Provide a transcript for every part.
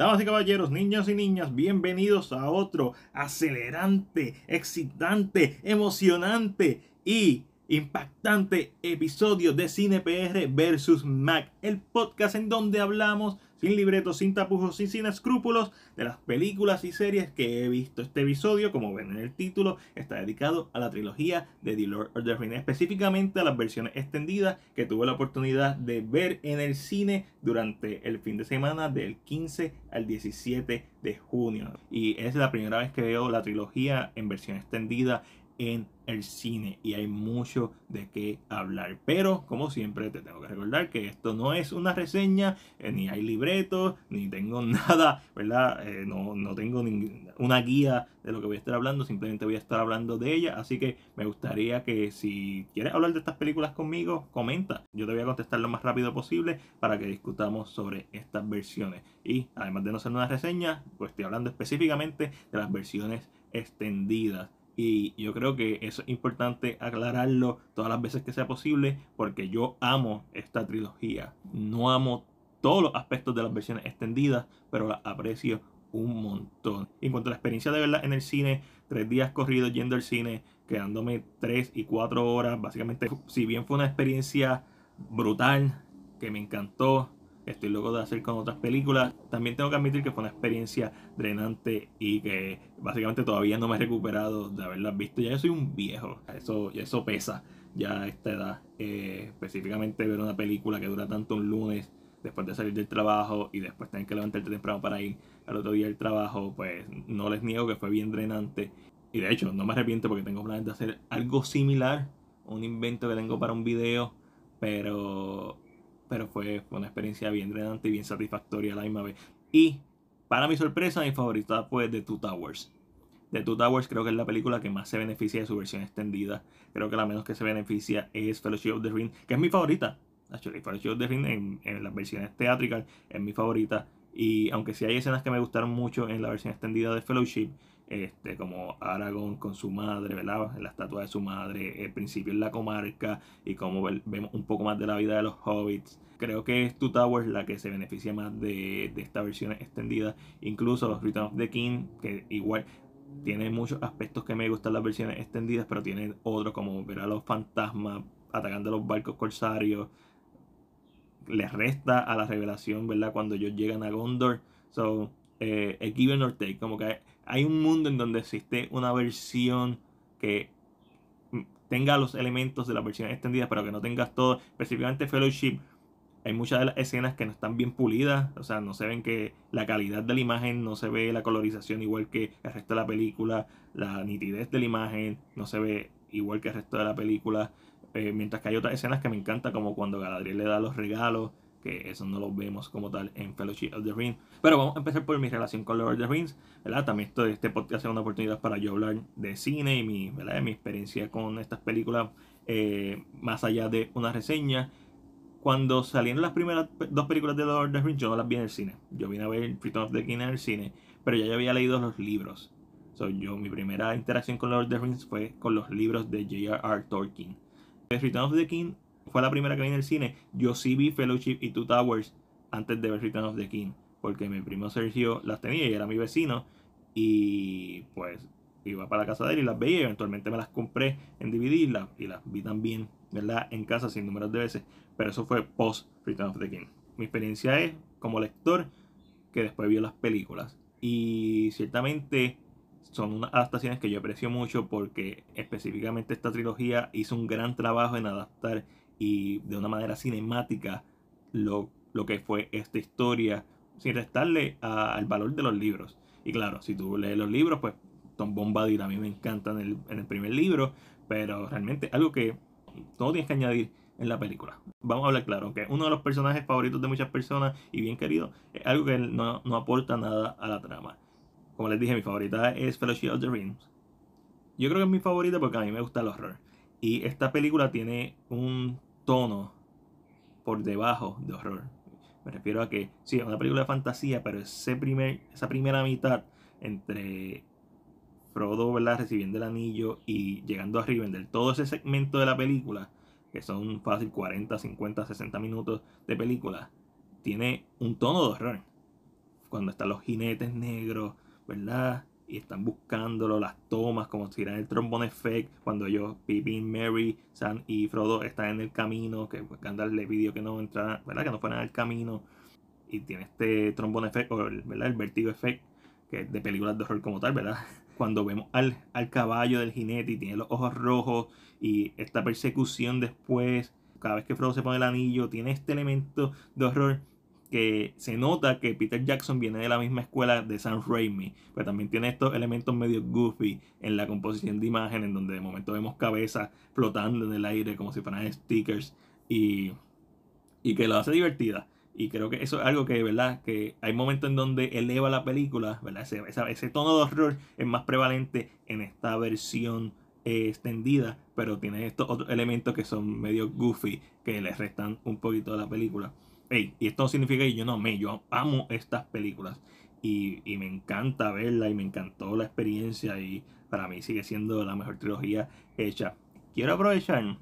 Damas y caballeros, niños y niñas, bienvenidos a otro acelerante, excitante, emocionante y impactante episodio de CinePR versus Mac, el podcast en donde hablamos sin libreto, sin tapujos y sin escrúpulos de las películas y series que he visto. Este episodio, como ven en el título, está dedicado a la trilogía de The Lord of the Rings, específicamente a las versiones extendidas que tuve la oportunidad de ver en el cine durante el fin de semana del 15 al 17 de junio. Y es la primera vez que veo la trilogía en versión extendida en el cine y hay mucho de qué hablar. Pero, como siempre, te tengo que recordar que esto no es una reseña, eh, ni hay libretos, ni tengo nada, ¿verdad? Eh, no, no, tengo una guía de lo que voy a estar hablando, simplemente voy a estar hablando de ella. Así que me gustaría que si quieres hablar de estas películas conmigo, comenta. Yo te voy a contestar lo más rápido posible para que discutamos sobre estas versiones. Y además de no ser una reseña, pues estoy hablando específicamente de las versiones extendidas y yo creo que es importante aclararlo todas las veces que sea posible, porque yo amo esta trilogía. No amo todos los aspectos de las versiones extendidas, pero las aprecio un montón. En cuanto a la experiencia de verla en el cine, tres días corridos yendo al cine, quedándome tres y cuatro horas, básicamente, si bien fue una experiencia brutal, que me encantó, Estoy loco de hacer con otras películas. También tengo que admitir que fue una experiencia drenante y que básicamente todavía no me he recuperado de haberlas visto. Ya yo soy un viejo, eso, eso pesa ya a esta edad. Eh, específicamente ver una película que dura tanto un lunes después de salir del trabajo y después tener que levantarte temprano para ir al otro día al trabajo, pues no les niego que fue bien drenante. Y de hecho, no me arrepiento porque tengo planes de hacer algo similar, un invento que tengo para un video, pero pero fue una experiencia bien drenante y bien satisfactoria la misma vez. Y, para mi sorpresa, mi favorita fue The Two Towers. The Two Towers creo que es la película que más se beneficia de su versión extendida. Creo que la menos que se beneficia es Fellowship of the Ring, que es mi favorita. Actually, Fellowship of the Ring en, las versiones teatricales es mi favorita. Y aunque sí hay escenas que me gustaron mucho en la versión extendida de Fellowship, este, como Aragorn con su madre, ¿verdad? La estatua de su madre, el principio en la comarca y como vemos un poco más de la vida de los hobbits. Creo que es Two Towers la que se beneficia más de, esta versión extendida. Incluso los Return of the King, que igual tiene muchos aspectos que me gustan las versiones extendidas, pero tiene otros como ver a los fantasmas atacando a los barcos corsarios. Les resta a la revelación, ¿verdad? Cuando ellos llegan a Gondor. So, a eh, give or take. Como que hay un mundo en donde existe una versión que tenga los elementos de la versión extendida, pero que no tengas todo. Específicamente Fellowship, hay muchas de las escenas que no están bien pulidas, o sea, no se ven que la calidad de la imagen, no se ve la colorización igual que el resto de la película, la nitidez de la imagen, no se ve igual que el resto de la película. Eh, mientras que hay otras escenas que me encanta, como cuando Galadriel le da los regalos, que eso no lo vemos como tal en Fellowship of the Rings Pero vamos a empezar por mi relación con Lord of the Rings, ¿verdad? También este podcast es una oportunidad para yo hablar de cine y mi, mi experiencia con estas películas, eh, más allá de una reseña. Cuando salieron las primeras dos películas de Lord of the Rings, yo no las vi en el cine. Yo vine a ver Return of the King en el cine, pero ya, yo había leído los libros. So, yo, mi primera interacción con Lord of the Rings fue con los libros de J.R.R. Tolkien. Return of the King fue la primera que vi en el cine, yo sí vi Fellowship y Two Towers antes de ver Return of the King, porque mi primo Sergio las tenía y era mi vecino, y pues iba para la casa de él y las veía, eventualmente me las compré en DVD y las, vi también, ¿verdad? En casa sin números de veces, pero eso fue post Return of the King. Mi experiencia es, como lector, que después vio las películas, y ciertamente son unas adaptaciones que yo aprecio mucho porque específicamente esta trilogía hizo un gran trabajo en adaptar y de una manera cinemática lo, lo que fue esta historia, sin restarle al valor de los libros. Y claro, si tú lees los libros, pues Tom Bombadil a mí me encanta en el, primer libro, pero realmente algo que no tienes que añadir en la película. Vamos a hablar claro, que uno de los personajes favoritos de muchas personas y bien querido es algo que no, no aporta nada a la trama. Como les dije, mi favorita es Fellowship of the Rings. Yo creo que es mi favorita porque a mí me gusta el horror. Y esta película tiene un tono por debajo de horror. Me refiero a que sí, es una película de fantasía, pero ese primer, esa primera mitad entre Frodo ¿verdad? recibiendo el anillo y llegando a Rivendell, todo ese segmento de la película, que son fácil 40, 50, 60 minutos de película, tiene un tono de horror. Cuando están los jinetes negros, ¿verdad? y están buscándolo, las tomas, como si el trombón effect, cuando ellos, Pippin, Mary, Sam y Frodo están en el camino, que pues, Gandalf darle vídeo que no entraran, ¿verdad? Que no fueran al camino. Y tiene este trombone effect, o el, ¿verdad? El vertigo effect, que es de películas de horror como tal, ¿verdad? Cuando vemos al, al caballo del jinete y tiene los ojos rojos y esta persecución después, cada vez que Frodo se pone el anillo, tiene este elemento de horror que se nota que Peter Jackson viene de la misma escuela de San Raimi, pero también tiene estos elementos medio goofy en la composición de imágenes en donde de momento vemos cabezas flotando en el aire como si fueran stickers y, y que lo hace divertida. Y creo que eso es algo que, ¿verdad? Que hay momentos en donde eleva la película, ¿verdad? Ese, tono de horror es más prevalente en esta versión eh, extendida, pero tiene estos otros elementos que son medio goofy, que le restan un poquito a la película y esto no significa que yo no me, yo amo estas películas. Y, me encanta verla y me encantó la experiencia y para mí sigue siendo la mejor trilogía hecha. Quiero aprovechar,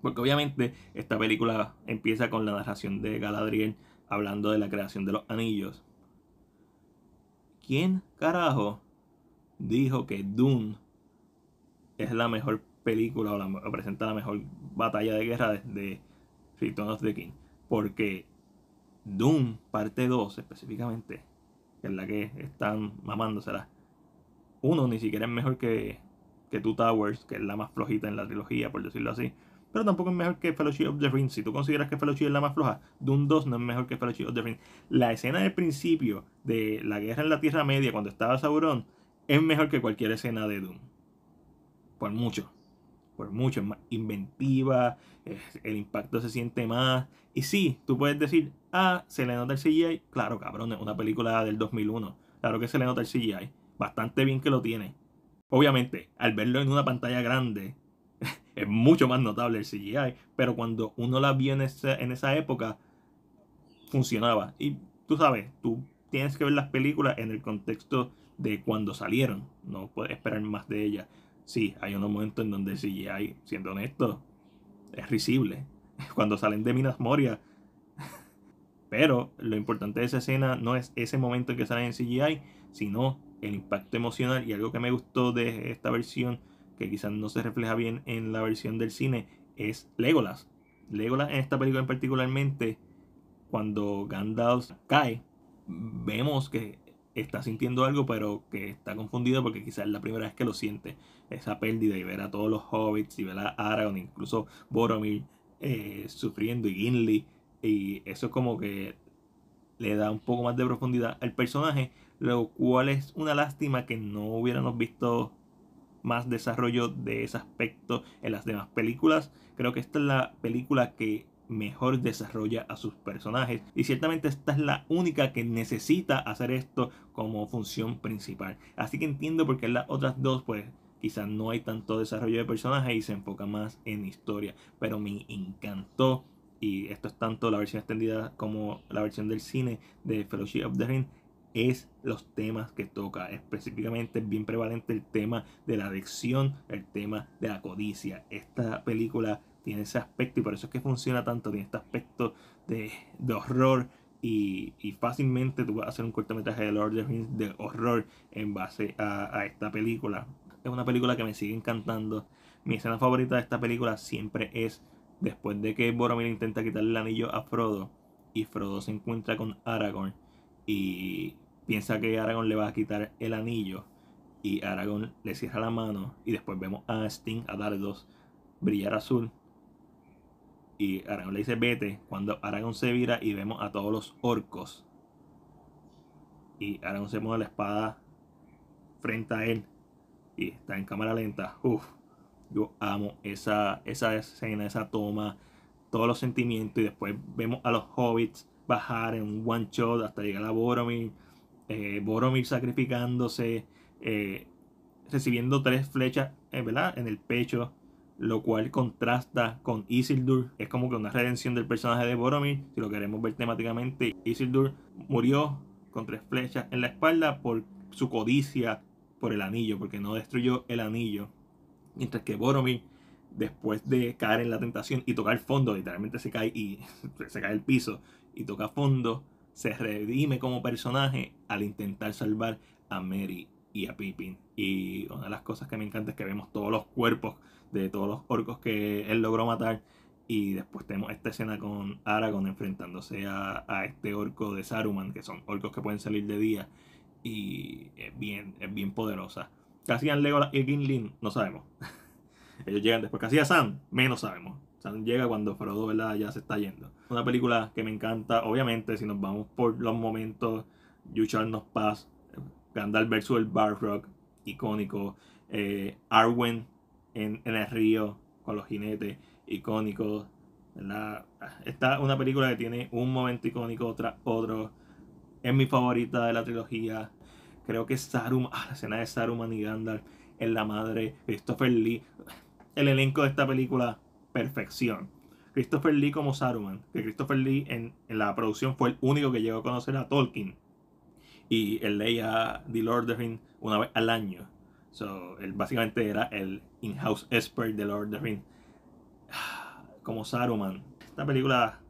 porque obviamente esta película empieza con la narración de Galadriel hablando de la creación de los anillos. ¿Quién carajo dijo que Dune es la mejor película o, presenta la mejor batalla de guerra desde Return of the King? Porque Doom parte 2 específicamente, que es la que están mamándosela. Uno ni siquiera es mejor que, que Two Towers, que es la más flojita en la trilogía, por decirlo así. Pero tampoco es mejor que Fellowship of the Ring. Si tú consideras que Fellowship es la más floja, Doom 2 no es mejor que Fellowship of the Ring. La escena del principio de la guerra en la Tierra Media, cuando estaba Sauron, es mejor que cualquier escena de Doom. Por mucho por mucho, es más inventiva, el impacto se siente más. Y sí, tú puedes decir, ah, se le nota el CGI. Claro, cabrón, es una película del 2001. Claro que se le nota el CGI. Bastante bien que lo tiene. Obviamente, al verlo en una pantalla grande, es mucho más notable el CGI. Pero cuando uno la vio en esa, en esa época, funcionaba. Y tú sabes, tú tienes que ver las películas en el contexto de cuando salieron. No puedes esperar más de ellas. Sí, hay unos momentos en donde el CGI, siendo honesto, es risible. Cuando salen de Minas Moria. Pero lo importante de esa escena no es ese momento en que salen en CGI, sino el impacto emocional. Y algo que me gustó de esta versión, que quizás no se refleja bien en la versión del cine, es Legolas. Legolas en esta película en particularmente, cuando Gandalf cae, vemos que está sintiendo algo, pero que está confundido porque quizás es la primera vez que lo siente, esa pérdida, y ver a todos los hobbits, y ver a Aragorn, incluso Boromir eh, sufriendo, y Gimli, y eso como que le da un poco más de profundidad al personaje, lo cual es una lástima que no hubiéramos visto más desarrollo de ese aspecto en las demás películas. Creo que esta es la película que mejor desarrolla a sus personajes y ciertamente esta es la única que necesita hacer esto como función principal así que entiendo por qué las otras dos pues quizás no hay tanto desarrollo de personajes y se enfoca más en historia pero me encantó y esto es tanto la versión extendida como la versión del cine de Fellowship of the Ring es los temas que toca. Específicamente bien prevalente el tema de la adicción, el tema de la codicia. Esta película tiene ese aspecto y por eso es que funciona tanto, tiene este aspecto de, horror y, fácilmente tú vas a hacer un cortometraje de Lord of the Rings de horror en base a, a esta película. Es una película que me sigue encantando. Mi escena favorita de esta película siempre es después de que Boromir intenta quitarle el anillo a Frodo y Frodo se encuentra con Aragorn y piensa que Aragorn le va a quitar el anillo y Aragorn le cierra la mano y después vemos a Sting, a Dardos, brillar azul y Aragorn le dice vete. Cuando Aragorn se vira y vemos a todos los orcos. Y Aragorn se mueve la espada frente a él. Y está en cámara lenta. Uf, yo amo esa, esa escena, esa toma, todos los sentimientos. Y después vemos a los hobbits bajar en un one shot hasta llegar a Boromir. Eh, Boromir sacrificándose, eh, recibiendo tres flechas eh, ¿verdad? en el pecho lo cual contrasta con Isildur. Es como que una redención del personaje de Boromir, si lo queremos ver temáticamente. Isildur murió con tres flechas en la espalda por su codicia por el anillo, porque no destruyó el anillo. Mientras que Boromir, después de caer en la tentación y tocar fondo, literalmente se cae y se cae el piso y toca fondo, se redime como personaje al intentar salvar a Mary y a Pippin. Y una de las cosas que me encanta es que vemos todos los cuerpos de todos los orcos que él logró matar. Y después tenemos esta escena con Aragorn enfrentándose a, este orco de Saruman, que son orcos que pueden salir de día. Y es bien, es bien poderosa. Casi a Legolas y Gimlin? No sabemos. Ellos llegan después. Casi a Sam? Menos sabemos. Sam llega cuando Frodo ¿verdad? ya se está yendo. Una película que me encanta. Obviamente, si nos vamos por los momentos, You nos Gandalf versus el barrock icónico. Eh, Arwen en, el río con los jinetes, icónico. Esta es una película que tiene un momento icónico tras otro. Es mi favorita de la trilogía. Creo que Saruman, ah, la escena de Saruman y Gandalf en la madre. Christopher Lee. El elenco de esta película, perfección. Christopher Lee como Saruman. Que Christopher Lee en la producción fue el único que llegó a conocer a Tolkien y él leía The Lord of the Rings una vez al año. So, él básicamente era el in-house expert de Lord of the Rings. Como Saruman. Esta película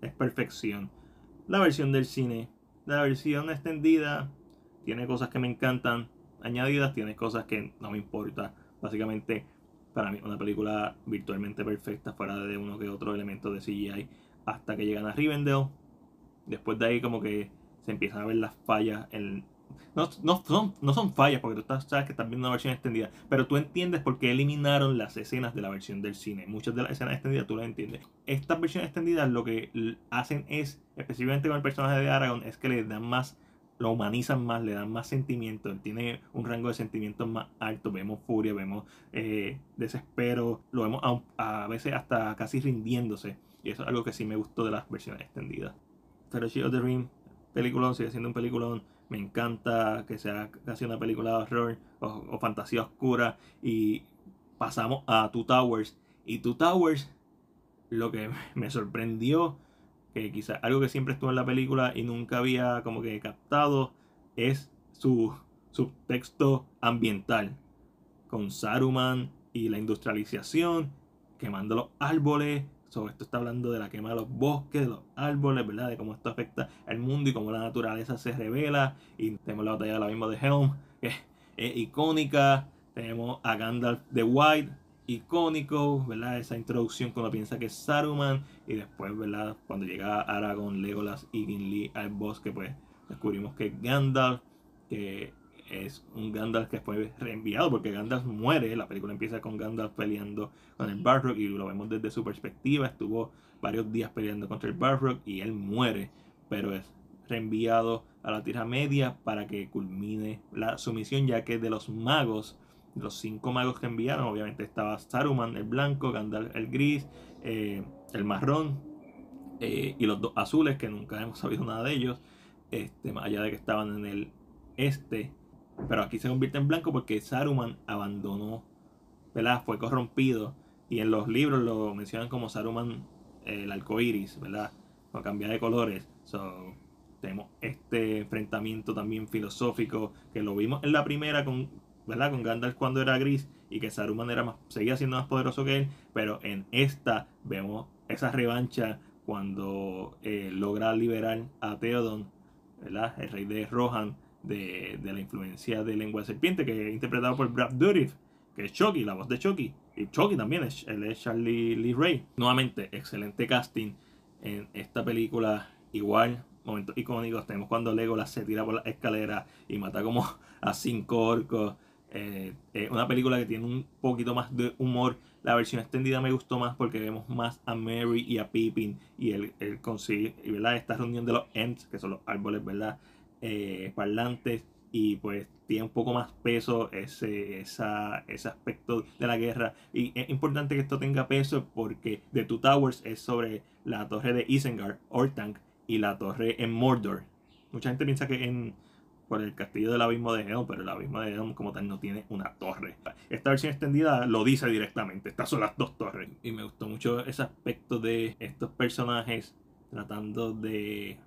es perfección. La versión del cine. La versión extendida tiene cosas que me encantan. Añadidas tiene cosas que no me importa. Básicamente, para mí, una película virtualmente perfecta fuera de uno que otro elemento de CGI. Hasta que llegan a Rivendell. Después de ahí, como que empiezan a ver las fallas no, son, no son fallas porque tú estás, sabes que también viendo una versión extendida, pero tú entiendes por qué eliminaron las escenas de la versión del cine. Muchas de las escenas extendidas tú las entiendes. Estas versiones extendidas lo que hacen es, específicamente con el personaje de Aragorn, es que le dan más, lo humanizan más, le dan más sentimiento. Él tiene un rango de sentimientos más alto. Vemos furia, vemos eh, desespero, lo vemos a, veces hasta casi rindiéndose. Y eso es algo que sí me gustó de las versiones extendidas. Fellowship of the Ring peliculón, sigue siendo un peliculón. Me encanta que sea casi una película de horror o, fantasía oscura. Y pasamos a Two Towers. Y Two Towers, lo que me sorprendió, que quizá algo que siempre estuvo en la película y nunca había como que captado, es su subtexto ambiental. Con Saruman y la industrialización, quemando los árboles, sobre esto está hablando de la quema de los bosques, de los árboles, ¿verdad? De cómo esto afecta al mundo y cómo la naturaleza se revela. Y tenemos la batalla de la misma de Helm, que es icónica. Tenemos a Gandalf de White, icónico, ¿verdad? Esa introducción cuando piensa que es Saruman. Y después, ¿verdad? Cuando llega Aragorn, Legolas y Gimli al bosque, pues descubrimos que Gandalf, que es un Gandalf que fue reenviado, porque Gandalf muere, la película empieza con Gandalf peleando con el Barrock y lo vemos desde su perspectiva, estuvo varios días peleando contra el Barrock y él muere, pero es reenviado a la Tierra Media para que culmine la, su ya que de los magos, los cinco magos que enviaron, obviamente estaba Saruman el blanco, Gandalf el gris, eh, el marrón eh, y los dos azules, que nunca hemos sabido nada de ellos, este, más allá de que estaban en el este pero aquí se convierte en blanco porque Saruman abandonó, ¿verdad? Fue corrompido. Y en los libros lo mencionan como Saruman eh, el arco iris, ¿verdad? O cambiar de colores. So, tenemos este enfrentamiento también filosófico que lo vimos en la primera con, ¿verdad? con Gandalf cuando era gris y que Saruman era más, seguía siendo más poderoso que él, pero en esta vemos esa revancha cuando eh, logra liberar a Theodon ¿verdad? el rey de Rohan, de, la influencia de Lengua de Serpiente, que es interpretado por Brad Dourif, que es Chucky, la voz de Chucky. Y Chucky también, es, el es Charlie Lee Ray. Nuevamente, excelente casting en esta película. Igual, momentos icónicos. Tenemos cuando Legolas se tira por la escalera y mata como a cinco orcos. Eh, una película que tiene un poquito más de humor. La versión extendida me gustó más porque vemos más a Mary y a Pippin y él, consigue, ¿verdad? Esta reunión de los Ents, que son los árboles, ¿verdad? Eh, parlantes y pues tiene un poco más peso ese, ese aspecto de la guerra. Y es importante que esto tenga peso porque The Two Towers es sobre la torre de Isengard, Ortank, y la torre en Mordor. Mucha gente piensa que en por el castillo del abismo de Helm, pero el abismo de Helm como tal no tiene una torre. Esta versión extendida lo dice directamente, estas son las dos torres. Y me gustó mucho ese aspecto de estos personajes tratando de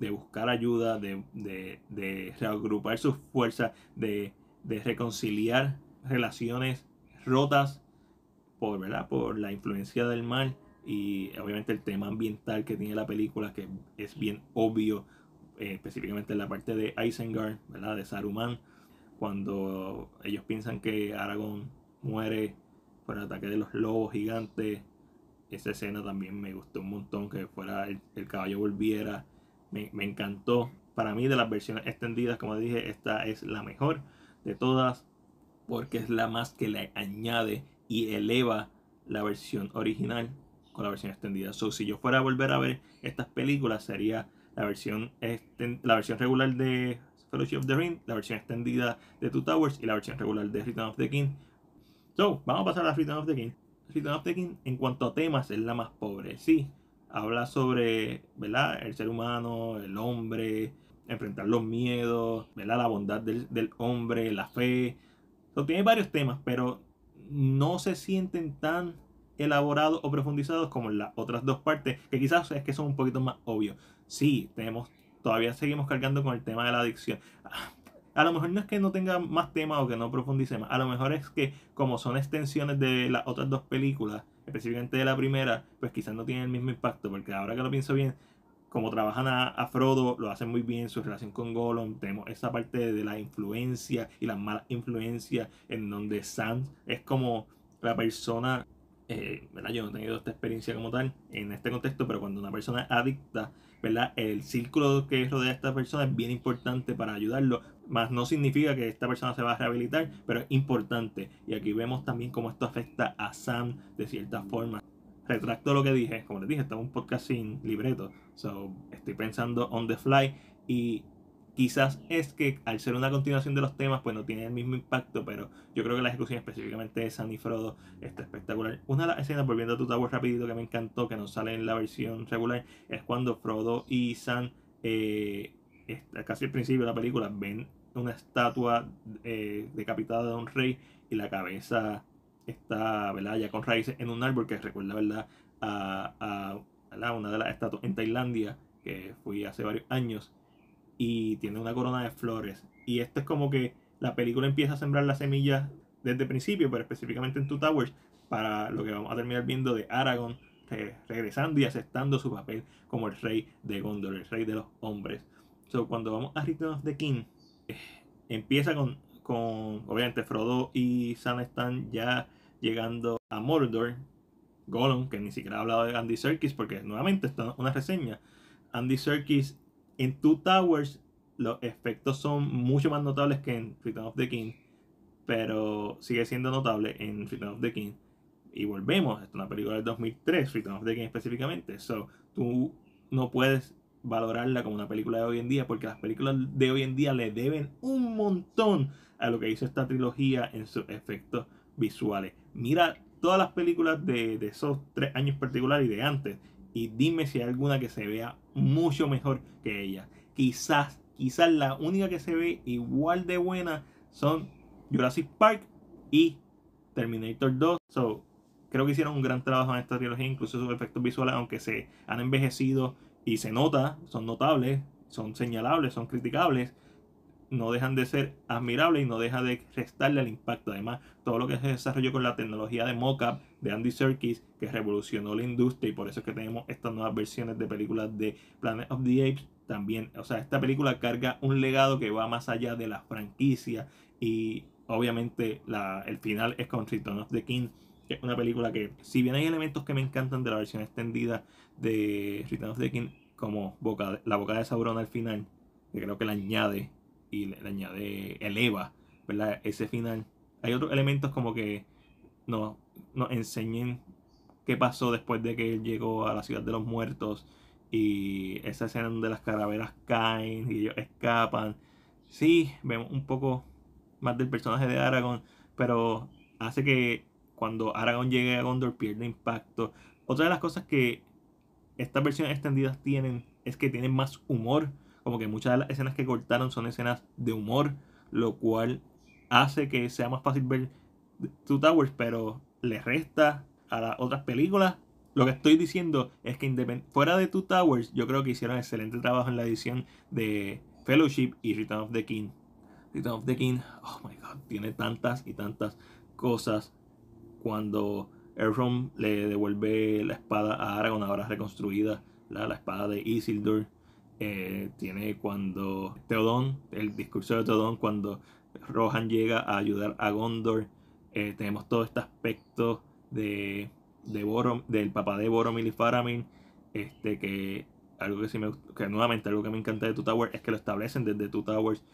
de buscar ayuda, de, de, reagrupar sus fuerzas, de, reconciliar relaciones rotas por, ¿verdad? por la influencia del mal y obviamente el tema ambiental que tiene la película que es bien obvio eh, específicamente en la parte de Isengard, ¿verdad? de Saruman cuando ellos piensan que Aragorn muere por el ataque de los lobos gigantes esa escena también me gustó un montón que fuera el caballo volviera me, encantó. Para mí de las versiones extendidas, como dije, esta es la mejor de todas porque es la más que le añade y eleva la versión original con la versión extendida. So, si yo fuera a volver a ver estas películas, sería la versión, la versión regular de Fellowship of the Ring, la versión extendida de Two Towers y la versión regular de Return of the King. So, vamos a pasar a Return of the King. Return of the King, en cuanto a temas, es la más pobre, sí, habla sobre, ¿verdad? El ser humano, el hombre, enfrentar los miedos, ¿verdad? La bondad del, hombre, la fe. tiene varios temas, pero no se sienten tan elaborados o profundizados como las otras dos partes, que quizás es que son un poquito más obvios. Sí, tenemos, todavía seguimos cargando con el tema de la adicción. A lo mejor no es que no tenga más temas o que no profundice más, a lo mejor es que como son extensiones de las otras dos películas, específicamente de la primera, pues quizás no tiene el mismo impacto, porque ahora que lo pienso bien, como trabajan a, Frodo, lo hacen muy bien, su relación con Gollum, tenemos esa parte de la influencia y las malas influencias en donde Sam es como la persona, eh, ¿verdad? Yo no he tenido esta experiencia como tal en este contexto, pero cuando una persona es adicta, ¿verdad? El círculo que rodea a esta persona es bien importante para ayudarlo, más no significa que esta persona se va a rehabilitar, pero es importante. Y aquí vemos también cómo esto afecta a Sam de cierta forma. Retracto lo que dije, como les dije, Estamos un podcast sin libreto. So, estoy pensando on the fly y quizás es que al ser una continuación de los temas, pues no tiene el mismo impacto, pero yo creo que la ejecución específicamente de Sam y Frodo está espectacular. Una de las escenas, volviendo a tu tabú rapidito, que me encantó, que no sale en la versión regular, es cuando Frodo y Sam eh, casi al principio de la película ven una estatua eh, decapitada de un rey y la cabeza está, ¿verdad? Ya con raíces en un árbol que recuerda, ¿verdad? A, una de las estatuas en Tailandia que fui hace varios años y tiene una corona de flores. Y esto es como que la película empieza a sembrar las semillas desde el principio, pero específicamente en Two Towers, para lo que vamos a terminar viendo de Aragorn regresando y aceptando su papel como el rey de Gondor, el rey de los hombres. So, cuando vamos a Return of the King, empieza con, obviamente, Frodo y Sam están ya llegando a Mordor. Gollum, que ni siquiera ha hablado de Andy Serkis, porque nuevamente está una reseña. Andy Serkis en Two Towers, los efectos son mucho más notables que en Return of the King, pero sigue siendo notable en Return of the King. Y volvemos, esto es una película del 2003, Return of the King específicamente. So, tú no puedes valorarla como una película de hoy en día, porque las películas de hoy en día le deben un montón a lo que hizo esta trilogía en sus efectos visuales. Mira todas las películas de, esos tres años particulares y de antes, y dime si hay alguna que se vea mucho mejor que ella. Quizás, quizás la única que se ve igual de buena son Jurassic Park y Terminator 2. creo que hicieron un gran trabajo en esta trilogía, incluso sus efectos visuales, aunque se han envejecido y se nota, son notables, son señalables, son criticables, no dejan de ser admirables y no deja de restarle al impacto. Además, todo lo que se desarrolló con la tecnología de mocap de Andy Serkis, que revolucionó la industria y por eso es que tenemos estas nuevas versiones de películas de Planet of the Apes también. O sea, esta película carga un legado que va más allá de la franquicia y obviamente el final es con Return of the King, que es una película que si bien hay elementos que me encantan de la versión extendida, de Return of the King como la boca de Sauron al final, que creo que la añade y le, añade, eleva, Ese final. Hay otros elementos como que nos, nos enseñen qué pasó después de que él llegó a la ciudad de los muertos y esa escena donde las caraveras caen y ellos escapan. Sí, vemos un poco más del personaje de Aragorn, pero hace que cuando Aragorn llegue a Gondor pierde impacto. Otra de las cosas que estas versiones extendidas tienen es que tienen más humor. Como que muchas de las escenas que cortaron son escenas de humor, lo cual hace que sea más fácil ver Two Towers, pero le resta a las otras películas. Lo que estoy diciendo es que fuera de Two Towers, yo creo que hicieron excelente trabajo en la edición de Fellowship y Return of the King. Return of the King, oh my god, tiene tantas y tantas cosas. Cuando Elrond le devuelve la espada a Aragorn, ahora reconstruida, la, espada de Isildur. Eh, tiene cuando Teodón el discurso de Teodón cuando Rohan llega a ayudar a Gondor. Eh, tenemos todo este aspecto de, de del papá de Boromir y Faramir. Este, que algo que, que nuevamente algo que me encanta de Two Towers es que lo establecen desde Two Towers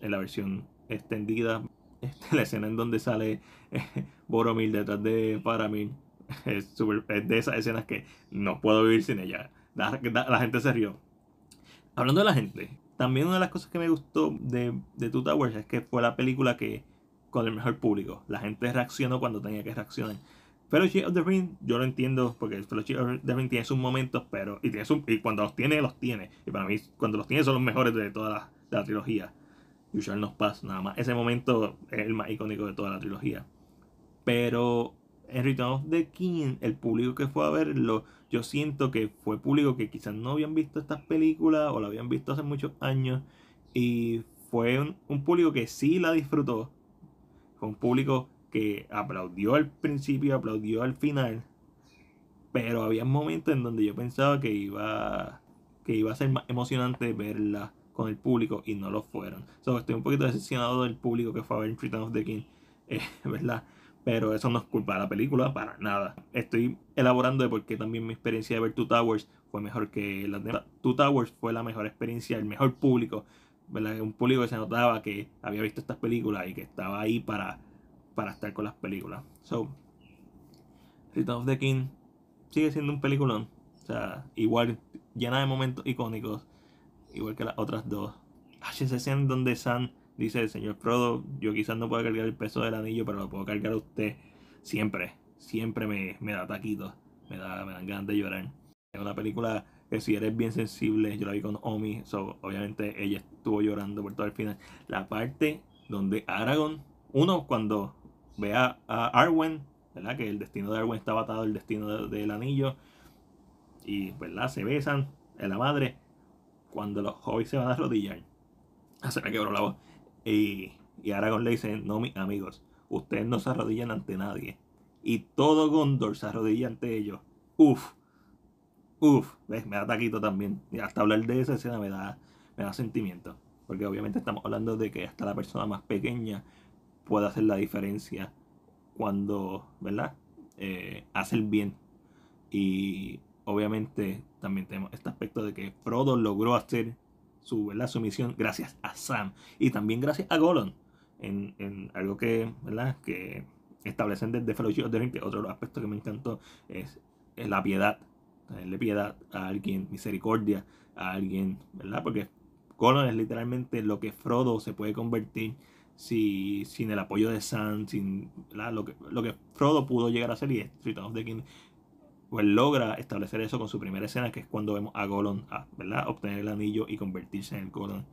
en la versión extendida este, la escena en donde sale eh, Boromir detrás de Faramir es, de esas escenas que no puedo vivir sin ella. La, gente se rió. Hablando de la gente, también una de las cosas que me gustó de, de Two Towers es que fue la película que con el mejor público. La gente reaccionó cuando tenía que reaccionar. Fellowship of the Ring, yo lo entiendo porque Fellowship of the Ring tiene sus momentos, pero. Y, tiene y cuando los tiene, los tiene. Y para mí, cuando los tiene, son los mejores de toda de la trilogía. You Shall Not Pass, nada más. Ese momento es el más icónico de toda la trilogía. Pero en Return of the King, el público que fue a verlo, yo siento que fue público que quizás no habían visto estas películas o la habían visto hace muchos años. Y fue un, público que sí la disfrutó. Fue un público que aplaudió al principio, aplaudió al final. Pero había momentos en donde yo pensaba que iba, que iba a ser más emocionante verla con el público y no lo fueron. estoy un poquito decepcionado del público que fue a ver of the King, eh, ¿verdad? Pero eso no es culpa de la película, para nada. Estoy elaborando de por qué también mi experiencia de ver Two Towers fue mejor que la de Two Towers, fue la mejor experiencia, el mejor público, ¿verdad? Un público que se notaba que había visto estas películas y que estaba ahí para, para estar con las películas. So, Return of the King sigue siendo un peliculón. O sea, igual llena de momentos icónicos, igual que las otras dos. HCC donde San dice, el señor Frodo, yo quizás no pueda cargar el peso del anillo, pero lo puedo cargar a usted siempre. Siempre me, da taquito me, da, me dan ganas de llorar. Es una película que si eres bien sensible, yo la vi con Omi, obviamente ella estuvo llorando por todo el final. La parte donde Aragorn, uno cuando ve a, Arwen, ¿verdad? Que el destino de Arwen Está atado al destino del anillo. Y, ¿verdad? Pues, se besan en la madre cuando los hobbits se van a arrodillar, ah, se me quebró la voz. Y, y Aragorn le dice, no, mis amigos, ustedes no se arrodillan ante nadie. Y todo Gondor se arrodilla ante ellos. Uf, uf, ves, me da taquito también. Y hasta hablar de esa escena me da, me da sentimiento. Porque obviamente estamos hablando de que hasta la persona más pequeña puede hacer la diferencia cuando, ¿verdad? Eh, hace el bien. Y obviamente también tenemos este aspecto de que Frodo logró hacer su, ¿verdad? su misión gracias a Sam y también gracias a Gollum. En, algo que, ¿verdad? que establecen desde Fellowship of the Ring, que otro aspecto que me encantó es, la piedad. Tenerle piedad a alguien, misericordia a alguien, ¿verdad? Porque Gollum es literalmente lo que Frodo se puede convertir si, sin el apoyo de Sam, sin lo que, Frodo pudo llegar a ser y Street of the King o pues, logra establecer eso con su primera escena, que es cuando vemos a Golon, ¿verdad? Obtener el anillo y convertirse en el Golon.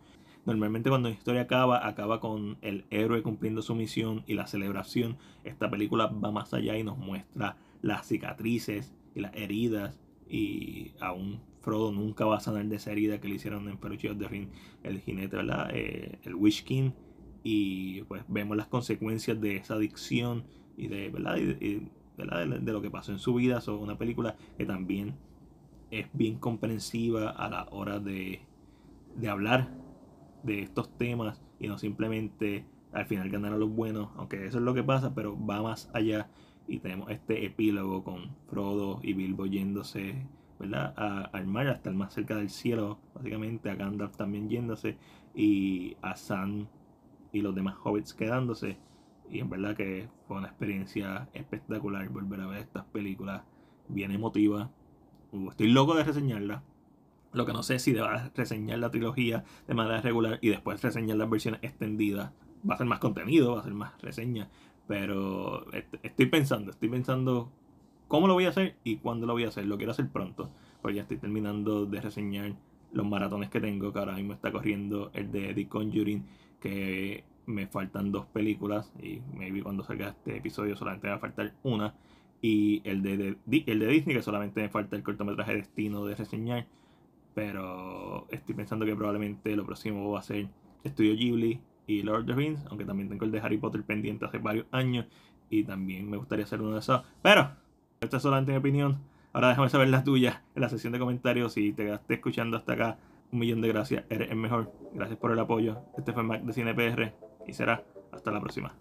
Normalmente cuando la historia acaba, acaba con el héroe cumpliendo su misión y la celebración. Esta película va más allá y nos muestra las cicatrices y las heridas. Y aún Frodo nunca va a sanar de esa herida que le hicieron en peruchillo de Ring el jinete, ¿verdad? Eh, el Witch King. Y pues vemos las consecuencias de esa adicción y de, ¿verdad? De, lo que pasó en su vida. Sobre una película que también es bien comprensiva a la hora de, hablar de estos temas y no simplemente al final ganar a los buenos, aunque eso es lo que pasa, pero va más allá y tenemos este epílogo con Frodo y Bilbo yéndose ¿verdad? al mar, hasta el más cerca del cielo, básicamente, a Gandalf también yéndose y a Sam y los demás hobbits quedándose y en verdad que fue una experiencia espectacular volver a ver estas películas. Bien emotiva. Uh, estoy loco de reseñarla. Lo que no sé es si debo reseñar la trilogía de manera regular y después reseñar las versiones extendidas. Va a ser más contenido, va a ser más reseña. Pero estoy pensando, estoy pensando cómo lo voy a hacer y cuándo lo voy a hacer. Lo quiero hacer pronto. Porque ya estoy terminando de reseñar los maratones que tengo, que ahora mismo está corriendo el de The Conjuring, que me faltan dos películas y maybe cuando salga este episodio solamente me va a faltar una. Y el de, el de Disney, que solamente me falta el cortometraje Destino de reseñar. Pero estoy pensando que probablemente lo próximo va a ser Estudio Ghibli y Lord of the Rings, aunque también tengo el de Harry Potter pendiente hace varios años y también me gustaría hacer uno de esos. Pero, esta es solamente mi opinión. Ahora déjame saber la tuya en la sección de comentarios. Si te quedaste escuchando hasta acá, un millón de gracias. Eres el mejor. Gracias por el apoyo. Este fue Mac de CinePR y será hasta la próxima.